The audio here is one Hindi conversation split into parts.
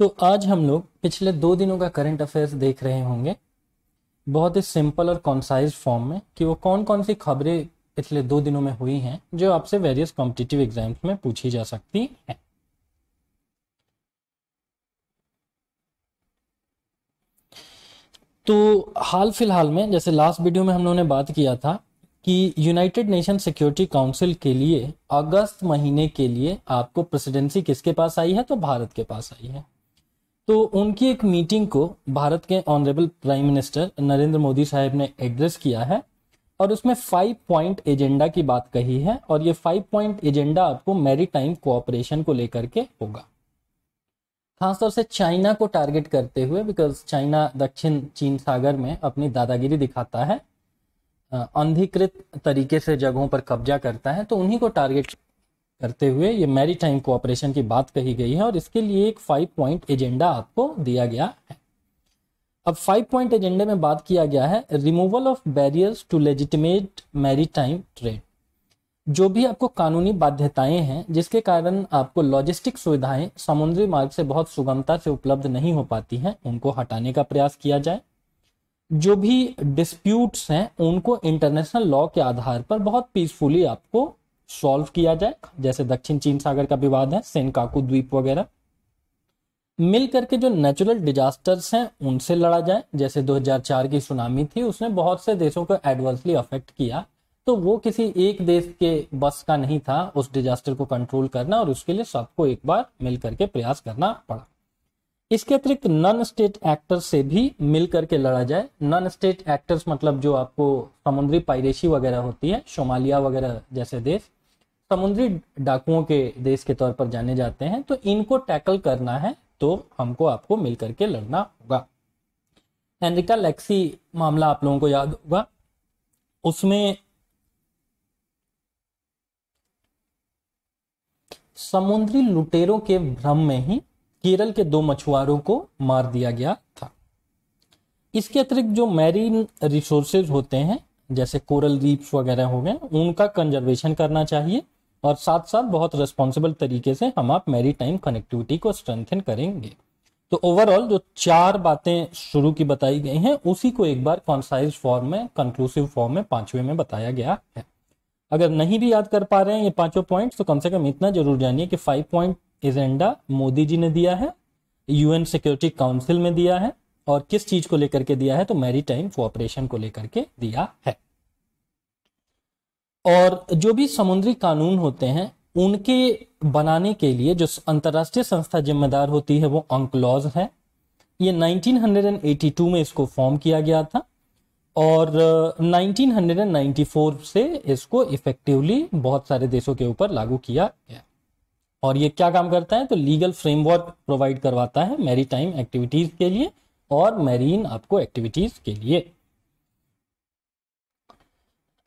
तो आज हम लोग पिछले दो दिनों का करंट अफेयर्स देख रहे होंगे बहुत ही सिंपल और कॉन्साइज फॉर्म में कि वो कौन कौन सी खबरें पिछले दो दिनों में हुई हैं जो आपसे वेरियस कॉम्पिटिटिव एग्जाम्स में पूछी जा सकती है तो हाल फिलहाल में जैसे लास्ट वीडियो में हम लोगों ने बात किया था कि यूनाइटेड नेशन सिक्योरिटी काउंसिल के लिए अगस्त महीने के लिए आपको प्रेसिडेंसी किसके पास आई है तो भारत के पास आई है तो उनकी एक मीटिंग को भारत के honourable prime minister Narendra Modi साहब ने एड्रेस किया है और उसमें फाइव पॉइंट एजेंडा की बात कही है और ये फाइव पॉइंट एजेंडा आपको मैरीटाइम कोऑपरेशन को लेकर के होगा खासतौर से चाइना को टारगेट करते हुए बिकॉज चाइना दक्षिण चीन सागर में अपनी दादागिरी दिखाता है अंधिकृत तरीके से जगहों पर कब्जा करता है तो उन्हीं को टारगेट करते हुए ये मैरी टाइम कोऑपरेशन की बात कही गई है और इसके लिए एक फाइव पॉइंट एजेंडा आपको दिया गया है अब फाइव पॉइंट एजेंडे में बात किया गया है removal of barriers to legitimate maritime trade जो भी आपको कानूनी बाध्यताएं हैं जिसके कारण आपको लॉजिस्टिक सुविधाएं समुद्री मार्ग से बहुत सुगमता से उपलब्ध नहीं हो पाती हैं उनको हटाने का प्रयास किया जाए जो भी डिस्प्यूट्स हैं उनको इंटरनेशनल लॉ के आधार पर बहुत पीसफुली आपको सॉल्व किया जाए जैसे दक्षिण चीन सागर का विवाद है सेनकाकू द्वीप वगैरह मिल करके जो नेचुरल डिजास्टर्स हैं उनसे लड़ा जाए जैसे 2004 की सुनामी थी उसने बहुत से देशों को एडवर्सली अफेक्ट किया तो वो किसी एक देश के बस का नहीं था उस डिजास्टर को कंट्रोल करना और उसके लिए सबको एक बार मिल करके प्रयास करना पड़ा इसके अतिरिक्त नॉन स्टेट एक्टर्स से भी मिल करके लड़ा जाए नॉन स्टेट एक्टर्स मतलब जो आपको समुद्री पायरेसी वगैरह होती है सोमालिया वगैरह जैसे देश समुद्री डाकुओं के देश के तौर पर जाने जाते हैं तो इनको टैकल करना है तो हमको आपको मिलकर के लड़ना होगा हेनरिका लेक्सी मामला आप लोगों को याद होगा उसमें समुद्री लुटेरों के भ्रम में ही केरल के दो मछुआरों को मार दिया गया था इसके अतिरिक्त जो मैरीन रिसोर्सेज होते हैं जैसे कोरल रीप्स वगैरह हो गए उनका कंजर्वेशन करना चाहिए और साथ साथ बहुत रिस्पॉन्सिबल तरीके से हम आप मेरी टाइम कनेक्टिविटी को स्ट्रेंथन करेंगे तो ओवरऑल जो चार बातें शुरू की बताई गई हैं उसी को एक बार कॉन्साइज फॉर्म में कंक्लूसिव फॉर्म में पांचवें में बताया गया है अगर नहीं भी याद कर पा रहे हैं ये पांचों पॉइंट्स तो कम से कम इतना जरूर जानिए कि five point agenda Modi ji ने दिया है यूएन सिक्योरिटी काउंसिल में दिया है और किस चीज को लेकर के दिया है तो मैरी टाइम कोऑपरेशन को लेकर के दिया है और जो भी समुद्री कानून होते हैं उनके बनाने के लिए जो अंतर्राष्ट्रीय संस्था जिम्मेदार होती है वो अंकलॉज है ये 1982 में इसको फॉर्म किया गया था और 1994 से इसको इफेक्टिवली बहुत सारे देशों के ऊपर लागू किया गया और ये क्या काम करता है तो लीगल फ्रेमवर्क प्रोवाइड करवाता है मैरी टाइम एक्टिविटीज़ के लिए और मैरीन आपको एक्टिविटीज़ के लिए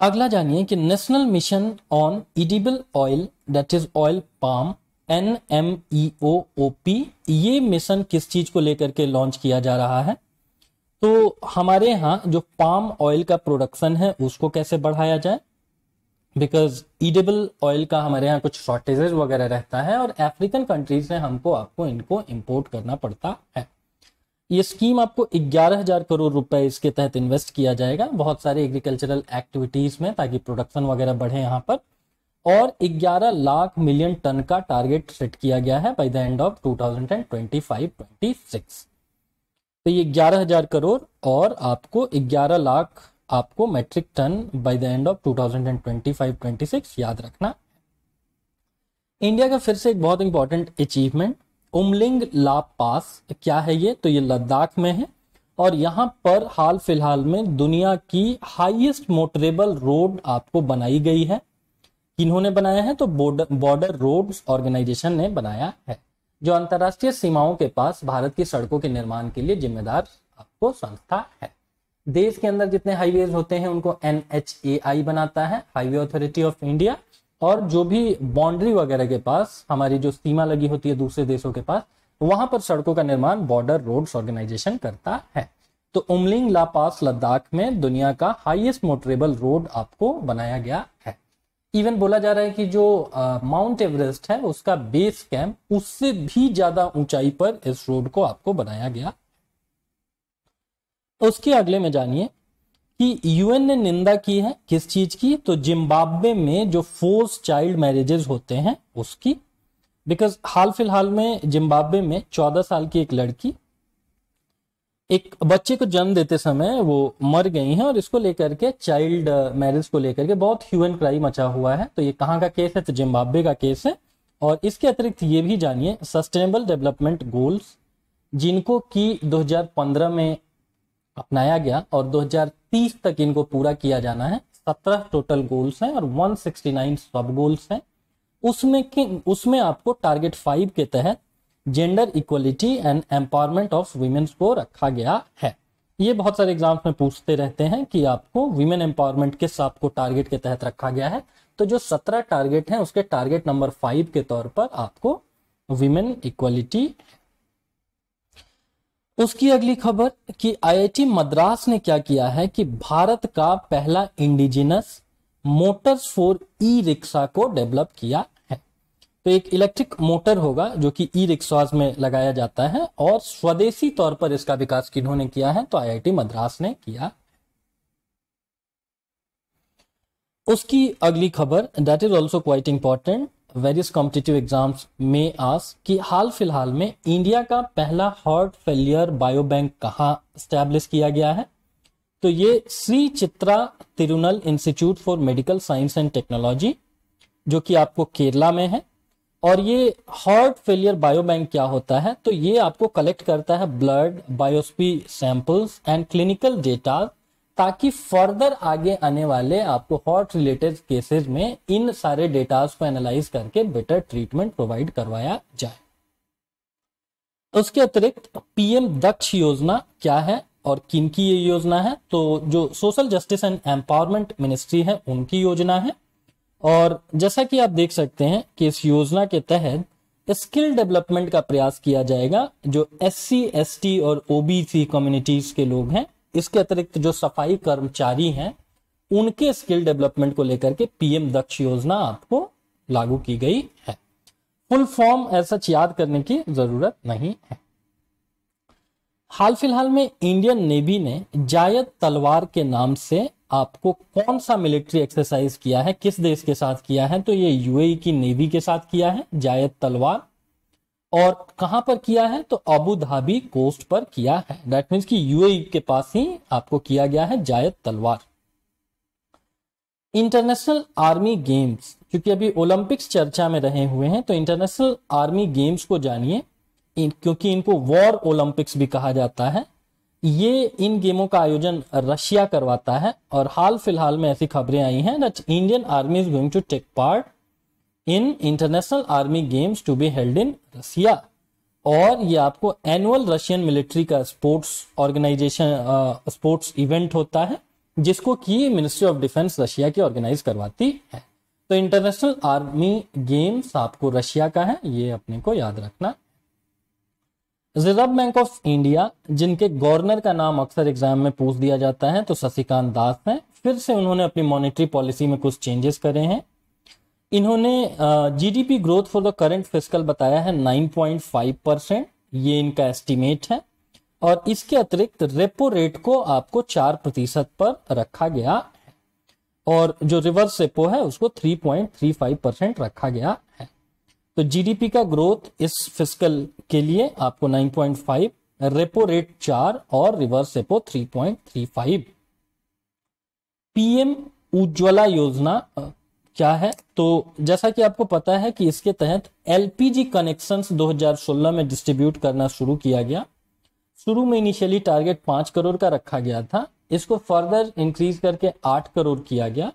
अगला जानिए कि national mission on edible oil that is oil palm N M E O O P ये मिशन किस चीज को लेकर के लॉन्च किया जा रहा है तो हमारे यहाँ जो पाम ऑयल का प्रोडक्शन है उसको कैसे बढ़ाया जाए बिकॉज ईडेबल ऑयल का हमारे यहाँ कुछ शॉर्टेजेस वगैरह रहता है और अफ्रीकन कंट्रीज से हमको आपको इनको इम्पोर्ट करना पड़ता है ये स्कीम आपको ग्यारह हजार करोड़ रुपए इसके तहत इन्वेस्ट किया जाएगा बहुत सारे एग्रीकल्चरल एक्टिविटीज में ताकि प्रोडक्शन वगैरह बढ़े यहाँ पर और 11 लाख मिलियन टन का टारगेट सेट किया गया है बाय द एंड ऑफ 2025-26 तो ये 11000 करोड़ और आपको 11 लाख आपको metric ton by the end of 2025-26 याद रखना इंडिया का फिर से एक बहुत important achievement Umling La pass क्या है ये तो ये लद्दाख में है और यहाँ पर हाल फिलहाल में दुनिया की हाईएस्ट मोटरेबल रोड आपको बनाई गई है किन्होंने बनाया है तो बॉर्डर बॉर्डर रोड्स ऑर्गेनाइजेशन ने बनाया है जो अंतर्राष्ट्रीय सीमाओं के पास भारत की सड़कों के निर्माण के लिए जिम्मेदार आपको संस्था है देश के अंदर जितने हाईवे होते हैं उनको एन बनाता है हाईवे अथॉरिटी ऑफ इंडिया और जो भी बाउंड्री वगैरह के पास हमारी जो सीमा लगी होती है दूसरे देशों के पास वहां पर सड़कों का निर्माण बॉर्डर रोड्स ऑर्गेनाइजेशन करता है तो उमलिंग लापास लद्दाख में दुनिया का हाईएस्ट मोटरेबल रोड आपको बनाया गया है इवन बोला जा रहा है कि जो माउंट एवरेस्ट है उसका बेस कैंप उससे भी ज्यादा ऊंचाई पर इस रोड को आपको बनाया गया उसके अगले में जानिए कि यूएन ने निंदा की है किस चीज की तो जिम्बाब्वे में जो फोर्स चाइल्ड मैरिजेज होते हैं उसकी बिकॉज हाल फिलहाल में जिम्बाब्वे में चौदह साल की एक लड़की एक बच्चे को जन्म देते समय वो मर गई हैं और इसको लेकर के चाइल्ड मैरिज को लेकर के बहुत ह्यूमन क्राई मचा हुआ है तो ये कहाँ का केस है तो जिम्बाब्वे का केस है और इसके अतिरिक्त ये भी जानिए सस्टेनेबल डेवलपमेंट गोल्स जिनको कि 2015 में अपनाया गया और तीस तक इनको पूरा किया जाना है सत्रह टोटल गोल्स हैं और नाइन सब गोल्स हैं उसमें कि उसमें आपको टारगेट फाइव के तहत gender equality and empowerment of women's को रखा गया है ये बहुत सारे एग्जाम्स में पूछते रहते हैं कि आपको वुमेन एम्पावरमेंट किस आपको टारगेट के तहत रखा गया है तो जो सत्रह टारगेट हैं उसके टारगेट नंबर फाइव के तौर पर आपको वुमेन इक्वलिटी उसकी अगली खबर कि आईआईटी मद्रास ने क्या किया है कि भारत का पहला indigenous motors for e rickshaw को डेवलप किया है तो एक इलेक्ट्रिक मोटर होगा जो कि ई रिक्शा में लगाया जाता है और स्वदेशी तौर पर इसका विकास किन्होंने किया है तो आईआईटी मद्रास ने किया उसकी अगली खबर that is also quite important various competitive exams में आस कि हाल फिलहाल में इंडिया का पहला हार्ट फेलियर बायोबैंक कहाँ स्टैब्लिश किया गया है तो ये Shri Chitra Tirunal institute for medical science and technology जो कि आपको केरला में है और ये हार्ट फेलियर बायोबैंक क्या होता है तो ये आपको कलेक्ट करता है blood biopsy samples and clinical data ताकि फर्दर आगे आने वाले आपको हॉट रिलेटेड केसेस में इन सारे डेटाज को एनालाइज करके बेटर ट्रीटमेंट प्रोवाइड करवाया जाए उसके अतिरिक्त पीएम दक्ष योजना क्या है और किन की ये योजना है तो जो social justice and empowerment ministry है उनकी योजना है और जैसा कि आप देख सकते हैं कि इस योजना के तहत स्किल डेवलपमेंट का प्रयास किया जाएगा जो एस सी एस टी और ओबीसी कम्युनिटीज के लोग हैं इसके अतिरिक्त जो सफाई कर्मचारी हैं उनके स्किल डेवलपमेंट को लेकर के पीएम दक्ष योजना आपको लागू की गई है फुल फॉर्म ऐसा याद करने की जरूरत नहीं है हाल फिलहाल में इंडियन नेवी ने जायद तलवार के नाम से आपको कौन सा मिलिट्री एक्सरसाइज किया है किस देश के साथ किया है तो ये यूएई की नेवी के साथ किया है जायद तलवार और कहां पर किया है तो अबू धाबी कोस्ट पर किया है दैट मीन्स कि यूएई e के पास ही आपको किया गया है जायद तलवार इंटरनेशनल आर्मी गेम्स क्योंकि अभी ओलंपिक्स चर्चा में रहे हुए हैं तो इंटरनेशनल आर्मी गेम्स को जानिए क्योंकि इनको वॉर ओलंपिक्स भी कहा जाता है ये इन गेमों का आयोजन रशिया करवाता है और हाल फिलहाल में ऐसी खबरें आई हैं that Indian army is going to take part in international army games to be held in Russia और ये आपको एनुअल रशियन मिलिट्री का स्पोर्ट्स ऑर्गेनाइजेशन स्पोर्ट्स इवेंट होता है जिसको कि मिनिस्ट्री ऑफ डिफेंस रशिया की ऑर्गेनाइज करवाती है तो इंटरनेशनल आर्मी गेम्स आपको रशिया का है ये अपने को याद रखना रिजर्व बैंक ऑफ इंडिया जिनके गवर्नर का नाम अक्सर एग्जाम में पूछ दिया जाता है तो शशिकांत दास हैं फिर से उन्होंने अपनी मॉनेटरी पॉलिसी में कुछ चेंजेस करे हैं इन्होंने GDP growth for the current fiscal बताया है 9.5 परसेंट ये इनका एस्टिमेट है और इसके अतिरिक्त रेपो रेट को आपको चार प्रतिशत पर रखा गया है और जो रिवर्स रेपो है उसको 3.35 परसेंट रखा गया है तो जीडीपी का ग्रोथ इस फिस्कल के लिए आपको 9.5 रेपो रेट चार और रिवर्स रेपो 3.35 पीएम उज्ज्वला योजना क्या है तो जैसा कि आपको पता है कि इसके तहत एलपीजी कनेक्शंस 2016 में डिस्ट्रीब्यूट करना शुरू किया गया शुरू में इनिशियली टारगेट पांच करोड़ का रखा गया था इसको फर्दर इंक्रीज करके आठ करोड़ किया गया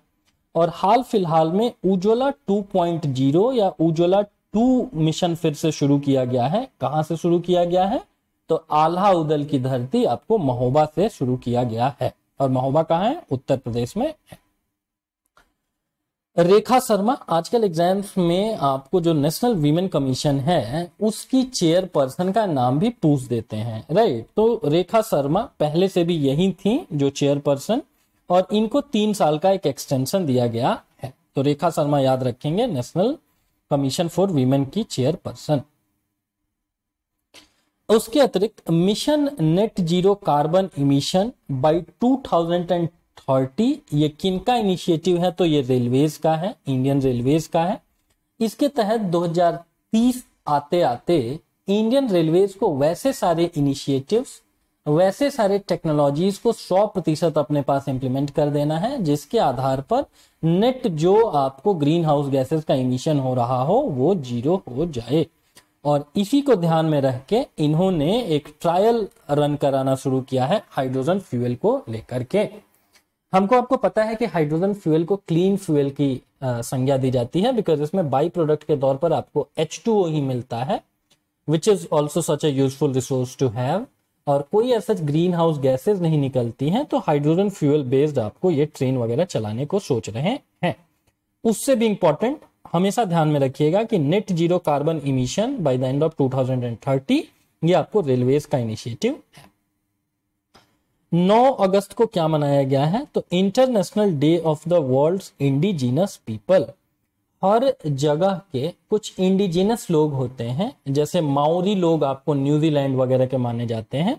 और हाल फिलहाल में उज्ज्वला 2.0 या उज्ज्वला 2 मिशन फिर से शुरू किया गया है कहां से शुरू किया गया है तो आल्हा उदल की धरती आपको महोबा से शुरू किया गया है और महोबा कहाँ है उत्तर प्रदेश में है रेखा शर्मा आजकल एग्जाम्स में आपको जो नेशनल वीमेन कमीशन है उसकी चेयर पर्सन का नाम भी पूछ देते हैं राइट तो रेखा शर्मा पहले से भी यही थी जो चेयर पर्सन और इनको तीन साल का एक एक्सटेंशन दिया गया है तो रेखा शर्मा याद रखेंगे नेशनल कमीशन फॉर वीमेन की चेयर पर्सन उसके अतिरिक्त mission net zero carbon emission thousand and thirty ये किन का इनिशिएटिव है तो ये रेलवेज का है इंडियन रेलवेज का है इसके तहत 2030 आते आते इंडियन रेलवेज को वैसे सारे इनिशिएटिव्स वैसे सारे टेक्नोलॉजीज को 100 प्रतिशत अपने पास इंप्लीमेंट कर देना है जिसके आधार पर नेट जो आपको ग्रीन हाउस गैसेस का इमिशन हो रहा हो वो जीरो हो जाए और इसी को ध्यान में रख के इन्होंने एक ट्रायल रन कराना शुरू किया है हाइड्रोजन फ्यूल को लेकर के हमको आपको पता है कि हाइड्रोजन फ्यूल को क्लीन फ्यूल की संज्ञा दी जाती है बिकॉज इसमें बाई प्रोडक्ट के तौर पर आपको एच ही मिलता है which is also such a useful resource to have और कोई ऐसा ग्रीन हाउस गैसेज नहीं निकलती हैं तो हाइड्रोजन फ्यूल बेस्ड आपको ये ट्रेन वगैरह चलाने को सोच रहे हैं उससे भी इंपॉर्टेंट हमेशा ध्यान में रखिएगा कि net zero carbon emission by the end of 2030 ये आपको रेलवेज का इनिशिएटिव है 9 अगस्त को क्या मनाया गया है तो international day of the world indigenous people हर जगह के कुछ इंडिजिनस लोग होते हैं जैसे माओरी लोग आपको न्यूजीलैंड वगैरह के माने जाते हैं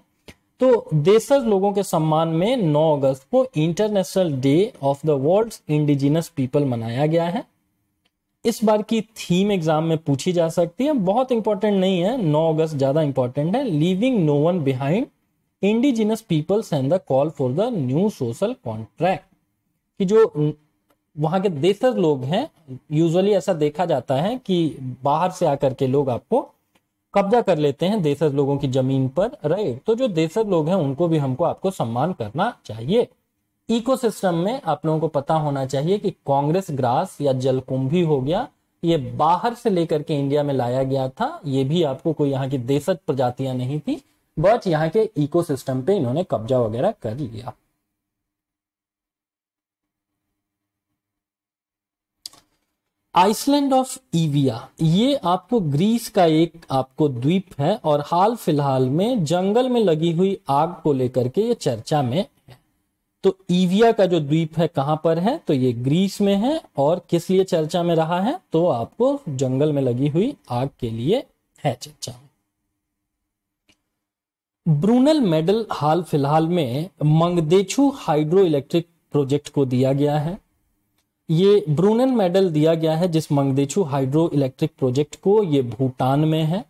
तो देशज लोगों के सम्मान में 9 अगस्त को international day of the world indigenous people मनाया गया है इस बार की थीम एग्जाम में पूछी जा सकती है बहुत इंपॉर्टेंट नहीं है 9 अगस्त ज्यादा इंपॉर्टेंट है leaving no one behind indigenous peoples and the call for the new social contract कि जो वहां के देशज लोग हैं यूजुअली ऐसा देखा जाता है कि बाहर से आकर के लोग आपको कब्जा कर लेते हैं देशज लोगों की जमीन पर राइट तो जो देशज लोग हैं उनको भी हमको आपको सम्मान करना चाहिए इकोसिस्टम में आप लोगों को पता होना चाहिए कि कांग्रेस ग्रास या जलकुंभी हो गया ये बाहर से लेकर के इंडिया में लाया गया था ये भी आपको कोई यहाँ की देशज प्रजातियां नहीं थी बट यहाँ के इकोसिस्टम पे इन्होंने कब्जा वगैरह कर लिया आइसलैंड ऑफ इविया ये आपको ग्रीस का एक आपको द्वीप है और हाल फिलहाल में जंगल में लगी हुई आग को लेकर के ये चर्चा में है तो इविया का जो द्वीप है कहां पर है तो ये ग्रीस में है और किस लिए चर्चा में रहा है तो आपको जंगल में लगी हुई आग के लिए है चर्चा में ब्रूनल मेडल हाल फिलहाल में मंगदेछू हाइड्रो इलेक्ट्रिक प्रोजेक्ट को दिया गया है ये ब्रूनल मेडल दिया गया है जिस मंगदेछू हाइड्रो इलेक्ट्रिक प्रोजेक्ट को ये भूटान में है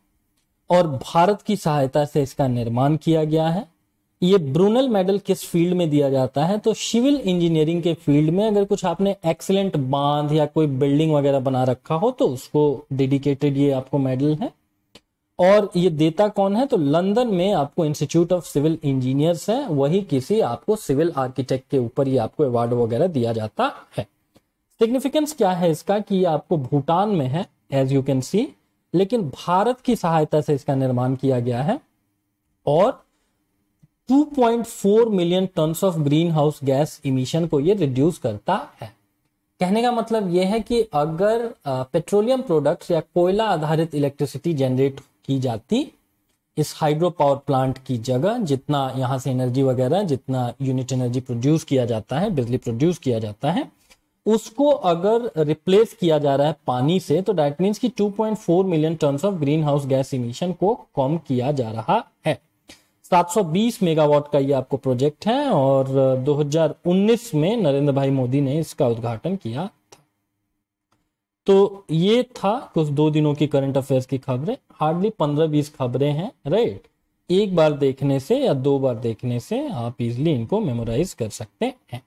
और भारत की सहायता से इसका निर्माण किया गया है ये ब्रूनल मेडल किस फील्ड में दिया जाता है तो सिविल इंजीनियरिंग के फील्ड में अगर कुछ आपने एक्सलेंट बांध या कोई बिल्डिंग वगैरह बना रखा हो तो उसको डेडिकेटेड ये आपको मेडल है और ये देता कौन है तो लंदन में आपको इंस्टीट्यूट ऑफ सिविल इंजीनियर्स है वही किसी आपको सिविल आर्किटेक्ट के ऊपर ही आपको अवार्ड वगैरह दिया जाता है सिग्निफिकेंस क्या है इसका कि ये आपको भूटान में है एज यू कैन सी लेकिन भारत की सहायता से इसका निर्माण किया गया है और 2.4 million tons of greenhouse gas emission को ये रिड्यूस करता है कहने का मतलब यह है कि अगर पेट्रोलियम प्रोडक्ट्स या कोयला आधारित इलेक्ट्रिसिटी जनरेट की जाती इस हाइड्रो पावर प्लांट की जगह जितना यहाँ से एनर्जी वगैरह जितना यूनिट एनर्जी प्रोड्यूस किया जाता है बिजली प्रोड्यूस किया जाता है उसको अगर रिप्लेस किया जा रहा है पानी से तो डैट मीन्स कि 2.4 million tons of greenhouse gas emission को कम किया जा रहा है 720 मेगावाट का ये आपको प्रोजेक्ट है और 2019 में नरेंद्र भाई मोदी ने इसका उद्घाटन किया तो ये था कुछ दो दिनों की करंट अफेयर्स की खबरें हार्डली पंद्रह बीस खबरें हैं राइट एक बार देखने से या दो बार देखने से आप इजली इनको मेमोराइज कर सकते हैं